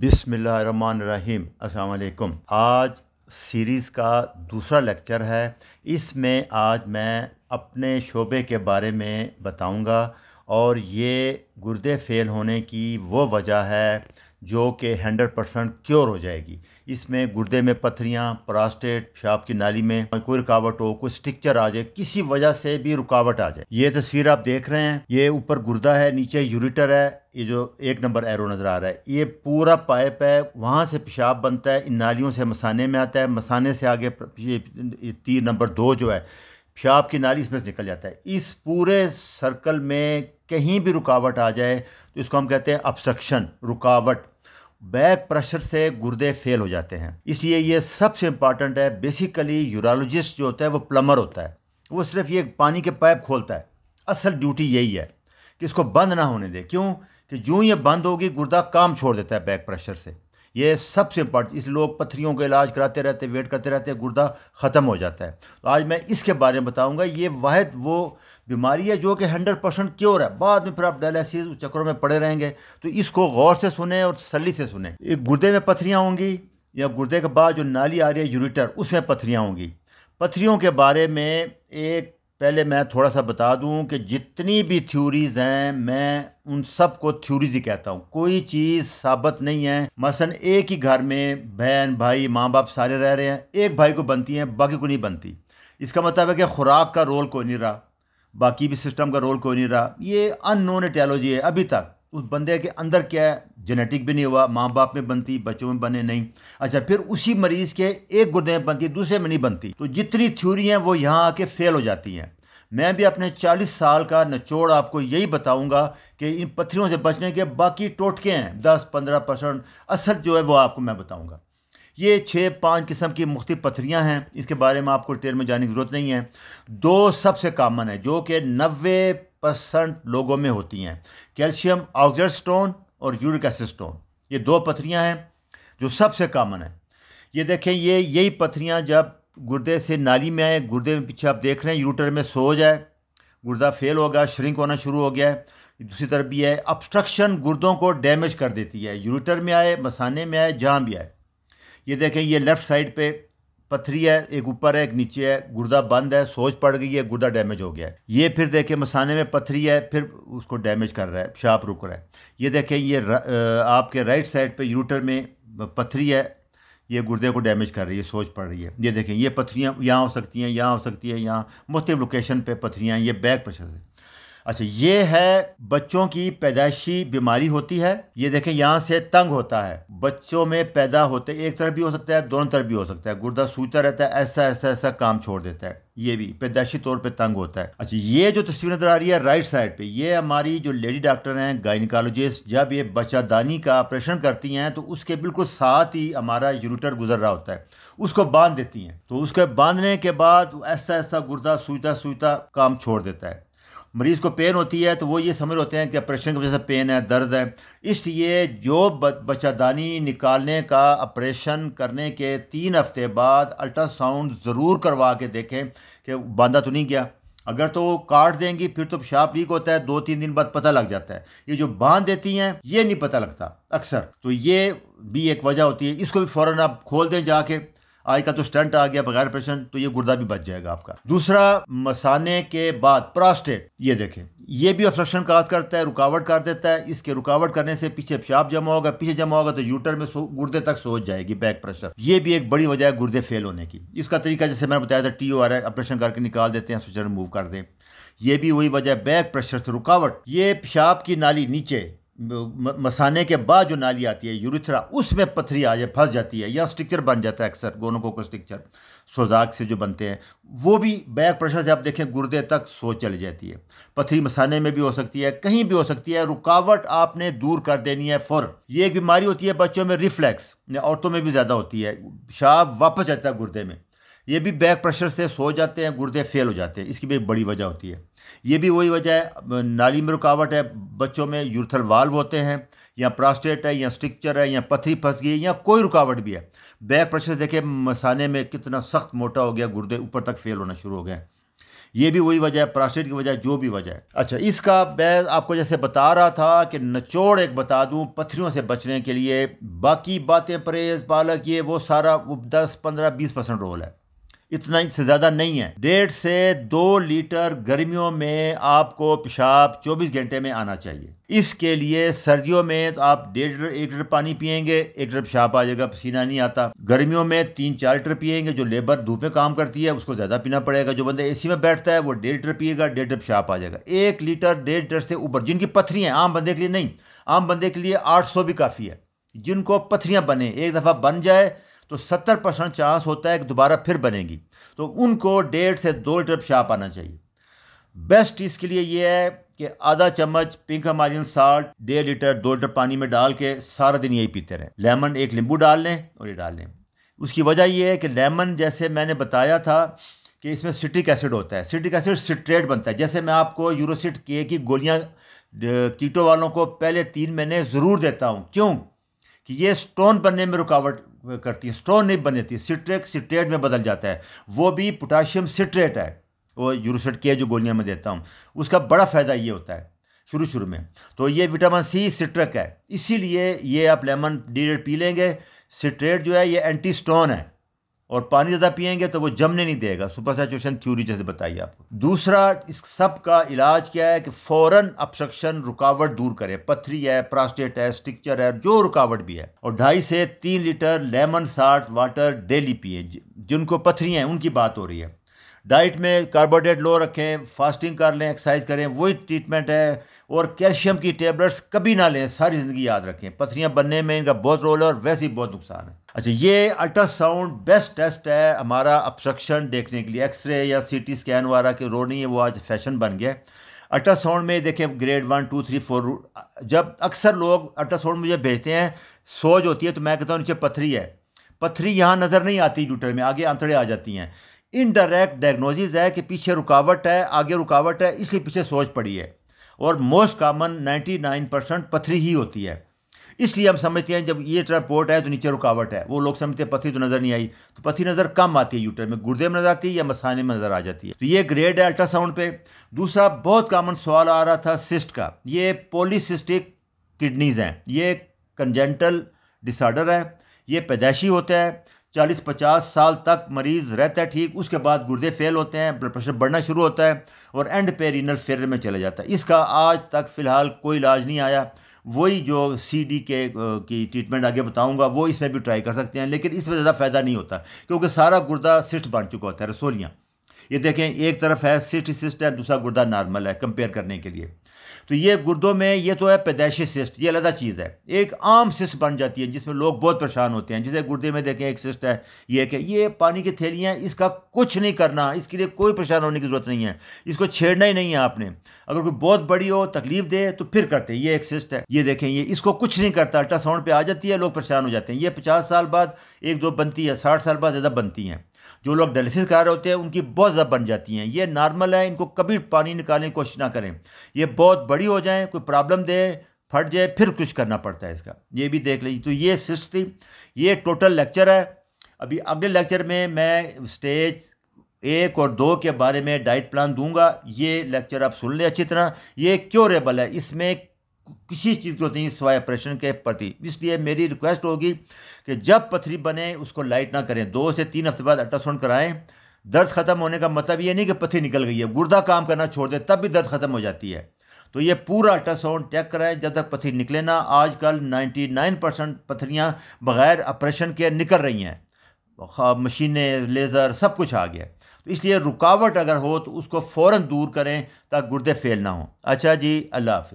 बिसमीम् अल्लाम आज सीरीज़ का दूसरा लेक्चर है इसमें आज मैं अपने शोबे के बारे में बताऊंगा और ये गुर्दे फेल होने की वो वजह है जो कि हंड्रेड परसेंट क्योर हो जाएगी इसमें गुर्दे में पथरियाँ प्रास्टेट पेशाब की नाली में कोई रुकावट हो कोई स्ट्रिक्चर आ जाए किसी वजह से भी रुकावट आ जाए ये तस्वीर आप देख रहे हैं ये ऊपर गुर्दा है नीचे यूरिटर है ये जो एक नंबर एरो नज़र आ रहा है ये पूरा पाइप है वहाँ से पेशाब बनता है इन नालियों से मसाने में आता है मसाने से आगे ये तीर नंबर दो जो है पेशाब की नाली इसमें से निकल जाता है इस पूरे सर्कल में कहीं भी रुकावट आ जाए तो इसको हम कहते हैं ऑब्स्ट्रक्शन रुकावट बैक प्रेशर से गुर्दे फेल हो जाते हैं इसलिए ये सबसे इम्पॉर्टेंट है बेसिकली यूरोलॉजिस्ट जो होता है वो प्लम्बर होता है वो सिर्फ ये पानी के पाइप खोलता है असल ड्यूटी यही है कि इसको बंद ना होने दे क्यों कि जो ये बंद होगी गुर्दा काम छोड़ देता है बैक प्रेशर से ये सबसे इम्पॉर्टेंट इसलिए लोग पथरीों का इलाज कराते रहते वेट करते रहते गुर्दा ख़त्म हो जाता है तो आज मैं इसके बारे में बताऊँगा ये वाद वो बीमारी है जो कि हंड्रेड परसेंट क्योर है बाद में फिर आप डायलिसिस उस चक्करों में पड़े रहेंगे तो इसको गौर से सुने और सली से सुने एक गुर्दे में पथरियाँ होंगी या गुर्दे के बाद जो नाली आ रही है यूरीटर उसमें पथरियाँ होंगी पथरियों के बारे में एक पहले मैं थोड़ा सा बता दूं कि जितनी भी थ्योरीज़ हैं मैं उन सब को थ्योरीज ही कहता हूँ कोई चीज़ साबित नहीं है मसलन एक ही घर में बहन भाई माँ बाप सारे रह रहे हैं एक भाई को बनती हैं बाकी को नहीं बनती इसका मतलब है कि खुराक का रोल कोई नहीं रहा बाकी भी सिस्टम का रोल कोई नहीं रहा ये अन एटियालॉजी है अभी तक उस बंदे के अंदर क्या है जेनेटिक भी नहीं हुआ माँ बाप में बनती बच्चों में बने नहीं अच्छा फिर उसी मरीज़ के एक गुर्दे में बनती दूसरे में नहीं बनती तो जितनी थ्योरी हैं वो यहाँ आके फेल हो जाती हैं मैं भी अपने 40 साल का नचोड़ आपको यही बताऊंगा कि इन पत्थरों से बचने के बाकी टोटके हैं 10-15 परसेंट असल जो है वो आपको मैं बताऊंगा ये छः पाँच किस्म की मुख्तु पत्थरियाँ हैं इसके बारे में आपको डिटेल में जाने की ज़रूरत नहीं है दो सबसे कामन है जो कि नबे परसेंट लोगों में होती हैं कैल्शियम ऑक्सर स्टोन और यूरिक एसिस्टोन ये दो पथरियाँ हैं जो सबसे कॉमन है ये देखें ये यही पथरियाँ जब गुर्दे से नाली में आए गुर्दे में पीछे आप देख रहे हैं यूटर में सो जाए गुर्दा फेल हो गया श्रिंक होना शुरू हो गया है दूसरी तरफ भी है ऑब्स्ट्रक्शन गुर्दों को डैमेज कर देती है यूटर में आए मसाने में आए जहाँ भी आए ये देखें ये लेफ़्ट साइड पे पथरी है एक ऊपर है एक नीचे है गुर्दा बंद है सोच पड़ गई है गुर्दा डैमेज हो गया है ये फिर देखें मसाने में पथरी है फिर उसको डैमेज कर रहा है पेशाब रुक रहा है ये देखें ये र, आपके राइट साइड पे यूटर में पथरी है ये गुर्दे को डैमेज कर रही है सोच पड़ रही है ये देखें ये पथरियाँ यहाँ हो सकती हैं यहाँ हो सकती है यहाँ मुख्तु लोकेशन पर पथरियाँ ये बैक प्रेशर है अच्छा ये है बच्चों की पैदाइशी बीमारी होती है ये देखें यहाँ से तंग होता है बच्चों में पैदा होते एक तरफ भी हो सकता है दोनों तरफ भी हो सकता है गुर्दा सूचता रहता है ऐसा ऐसा ऐसा काम छोड़ देता है ये भी पैदाइशी तौर पे तंग होता है अच्छा ये जो तस्वीर नजर आ रही है राइट साइड पे ये हमारी जो लेडी डॉक्टर हैं गाइनिकोलॉजिस्ट जब ये बच्चादानी का ऑपरेशन करती हैं तो उसके बिल्कुल साथ ही हमारा यूरिटर गुजर रहा होता है उसको बांध देती हैं तो उसके बांधने के बाद ऐसा ऐसा गुर्दा सूझता सूचता काम छोड़ देता है मरीज़ को पेन होती है तो वो ये समझ होते हैं कि ऑपरेशन की वजह से पेन है दर्द है इसलिए जो बच्चादानी निकालने का ऑपरेशन करने के तीन हफ्ते बाद अल्ट्रासाउंड ज़रूर करवा के देखें कि बांधा तो नहीं गया अगर तो काट देंगी फिर तो पेशाब लीक होता है दो तीन दिन बाद पता लग जाता है ये जो बांध देती हैं ये नहीं पता लगता अक्सर तो ये भी एक वजह होती है इसको भी फ़ौर आप खोल दें जाके आज का तो स्टंट आ गया बगैर ऑपरेशन तो ये गुर्दा भी बच जाएगा आपका दूसरा मसाने के बाद प्रोस्टेट ये देखें ये भी ऑब्स्ट्रक्शन काज करता है रुकावट कर देता है इसके रुकावट करने से पीछे पेशाब जमा होगा पीछे जमा होगा तो यूटर में गुर्दे तक सोच जाएगी बैक प्रेशर ये भी एक बड़ी वजह है गुर्दे फेल होने की इसका तरीका जैसे मैंने बताया था टी ओ आर ऑपरेशन करके निकाल देते हैं स्विचर रिमूव कर दें ये भी वही वजह है बैक प्रेशर से रुकावट ये पेशाब की नाली नीचे मसाने के बाद जो नाली आती है यूरिथ्रा उसमें पथरी आ जाए फंस जाती है या स्ट्रक्चर बन जाता है अक्सर को स्ट्रक्चर सोजाक से जो बनते हैं वो भी बैक प्रेशर से आप देखें गुर्दे तक सो चली जाती है पथरी मसाने में भी हो सकती है कहीं भी हो सकती है रुकावट आपने दूर कर देनी है फौर ये एक बीमारी होती है बच्चों में रिफ्लैक्स औरतों में भी ज़्यादा होती है शाप वापस जाता है गुर्दे में ये भी बैक प्रेशर से सो जाते हैं गुर्दे फेल हो जाते हैं इसकी भी बड़ी वजह होती है ये भी वही वजह है नाली में रुकावट है बच्चों में यूरथल वाल्व होते हैं या प्रास्टेट है या स्ट्रिक्चर है या पथरी फंस गई या कोई रुकावट भी है बैक प्रेशर देखे मसाने में कितना सख्त मोटा हो गया गुर्दे ऊपर तक फेल होना शुरू हो गए ये भी वही वजह है प्रास्टेट की वजह जो भी वजह है अच्छा इसका मैं आपको जैसे बता रहा था कि नचोड़ एक बता दूं पथरियों से बचने के लिए बाकी बातें परहेज पालक ये वो सारा वो दस पंद्रह बीस परसेंट रोल है इतना इससे ज़्यादा नहीं है डेढ़ से दो लीटर गर्मियों में आपको पेशाब 24 घंटे में आना चाहिए इसके लिए सर्दियों में तो आप डेढ़ लीटर एक लीटर पानी पियेंगे एक लीटर पेशाब आ जाएगा पसीना नहीं आता गर्मियों में तीन चार लीटर पियेंगे जो लेबर धूप में काम करती है उसको ज़्यादा पीना पड़ेगा जो बंदा एसी में बैठता है वो डेढ़ लीटर पिएगा डेढ़ लीटर पेशाब आ जाएगा एक लीटर डेढ़ लीटर से ऊपर जिनकी पथरी आम बंदे के लिए नहीं आम बंदे के लिए आठ भी काफ़ी है जिनको पथरियाँ बने एक दफ़ा बन जाए तो सत्तर परसेंट चांस होता है कि दोबारा फिर बनेगी तो उनको डेढ़ से दो लीटर पेशाब आना चाहिए बेस्ट इसके लिए यह है कि आधा चम्मच पिंक हमारियन साल्ट डेढ़ लीटर दो लीटर पानी में डाल के सारा दिन यही पीते रहें लेमन एक नींबू डाल लें और ये डाल लें उसकी वजह यह है कि लेमन जैसे मैंने बताया था कि इसमें सिट्रिक एसिड होता है सिट्रिक एसिड सिट्रेट बनता है जैसे मैं आपको यूरोसिट के की गोलियाँ कीटो वालों को पहले तीन महीने ज़रूर देता हूँ क्यों कि ये स्टोन बनने में रुकावट करती है नहीं बन जाती सिट्रेट सिट्रेट में बदल जाता है वो भी पोटाशियम सिट्रेट है वो यूरोसेट की जो गोलियां मैं देता हूँ उसका बड़ा फ़ायदा ये होता है शुरू शुरू में तो ये विटामिन सी सिट्रक है इसीलिए ये आप लेमन डीरेट पी लेंगे सिट्रेट जो है ये एंटी स्टोन है और पानी ज़्यादा पियेंगे तो वो जमने नहीं देगा सुपर सैचुरेशन थ्योरी जैसे बताइए आपको दूसरा इस सब का इलाज क्या है कि फ़ौरन अपशक्शन रुकावट दूर करें पथरी है प्रास्टेट है स्टिक्चर है जो रुकावट भी है और ढाई से तीन litre lemon salt water daily पिए जिनको पथरी हैं उनकी बात हो रही है डाइट में कार्बोहाइड्रेट लो रखें फास्टिंग कर लें एक्सरसाइज करें वही ट्रीटमेंट है और कैल्शियम की टेबलेट्स कभी ना लें सारी ज़िंदगी याद रखें पथरियाँ बनने में इनका बहुत रोल है और वैसे ही बहुत नुकसान है अच्छा ये अल्ट्रासाउंड बेस्ट टेस्ट है हमारा ऑब्स्ट्रक्शन देखने के लिए एक्सरे या सीटी स्कैन वगैरह के रो नहीं है वो आज फैशन बन गया अल्ट्रासाउंड में देखें grade one two three four जब अक्सर लोग अल्ट्रासाउंड मुझे भेजते हैं सोज होती है तो मैं कहता हूँ नीचे पथरी है पथरी यहाँ नज़र नहीं आती जूटर में आगे आंतड़े आ जाती हैं इनडायरेक्ट डायग्नोजिज़ है कि पीछे रुकावट है आगे रुकावट है इसलिए पीछे सोच पड़ी है और मोस्ट कामन नाइन परसेंट पथरी ही होती है इसलिए हम समझते हैं जब ये पोर्ट है तो नीचे रुकावट है वो लोग समझते हैं पथरी तो नज़र नहीं आई तो पथरी नज़र कम आती है यूटर में गुर्दे में नज़र आती है या मसाने में नज़र आ जाती है तो ये ग्रेड है अल्ट्रासाउंड पे दूसरा बहुत कॉमन सवाल आ रहा था सिस्ट का ये पोलिसिस्टिक किडनीज़ हैं ये कंजेंटल डिसऑर्डर है ये पैदाइशी होता है चालीस पचास साल तक मरीज़ रहता है ठीक उसके बाद गुर्दे फेल होते हैं ब्लड प्रेशर बढ़ना शुरू होता है और एंड पे फेर में चला जाता है इसका आज तक फ़िलहाल कोई इलाज नहीं आया वही जो सी डी के की ट्रीटमेंट आगे बताऊँगा वो इसमें भी ट्राई कर सकते हैं लेकिन इसमें ज़्यादा फ़ायदा नहीं होता क्योंकि सारा गुर्दा सिस्ट बन चुका होता है रसोलियाँ ये देखें एक तरफ है सिस्ट सिस्ट है दूसरा गुर्दा नॉर्मल है कंपेयर करने के लिए तो ये गुर्दों में ये तो है पैदाइशी सिस्ट ये अलग चीज़ है एक आम सिस्ट बन जाती है जिसमें लोग बहुत परेशान होते हैं जैसे गुर्दे में देखें एक सिस्ट है ये कि ये पानी की थैलियाँ इसका कुछ नहीं करना इसके लिए कोई परेशान होने की ज़रूरत नहीं है इसको छेड़ना ही नहीं है आपने अगर कोई बहुत बड़ी हो तकलीफ दे तो फिर करते हैं ये एक सिस्ट है ये देखें ये इसको कुछ नहीं करता अल्ट्रासाउंड पर आ जाती है लोग परेशान हो जाते हैं ये पचास साल बाद एक दो बनती है साठ साल बाद ज़्यादा बनती हैं जो लोग डायलिसिस करा रहे होते हैं उनकी बहुत ज़्यादा बन जाती हैं ये नॉर्मल है इनको कभी पानी निकालने की कोशिश ना करें ये बहुत बड़ी हो जाए कोई प्रॉब्लम दे फट जाए फिर कुछ करना पड़ता है इसका ये भी देख लीजिए तो ये सिस्ट थी ये टोटल लेक्चर है अभी अगले लेक्चर में मैं स्टेज एक और दो के बारे में डाइट प्लान दूंगा ये लेक्चर आप सुन लें अच्छी तरह ये क्योरेबल है इसमें किसी चीज़ को नहीं सिवाय ऑपरेशन के प्रति इसलिए मेरी रिक्वेस्ट होगी कि जब पथरी बने उसको लाइट ना करें दो से तीन हफ्ते बाद अल्ट्रासाउंड कराएं दर्द ख़त्म होने का मतलब ये नहीं कि पथरी निकल गई है गुर्दा काम करना छोड़ दे तब भी दर्द ख़त्म हो जाती है तो ये पूरा अल्ट्रासाउंड चेक कराएं जब तक पथरी निकले ना आजकल 99 परसेंट पथरियाँ बग़ैर ऑपरेशन के निकल रही हैं मशीनें लेज़र सब कुछ आ गया तो इसलिए रुकावट अगर हो तो उसको फ़ौर दूर करें ताकि गुर्दे फेल ना हों अच्छा जी अल्लाह हाफ़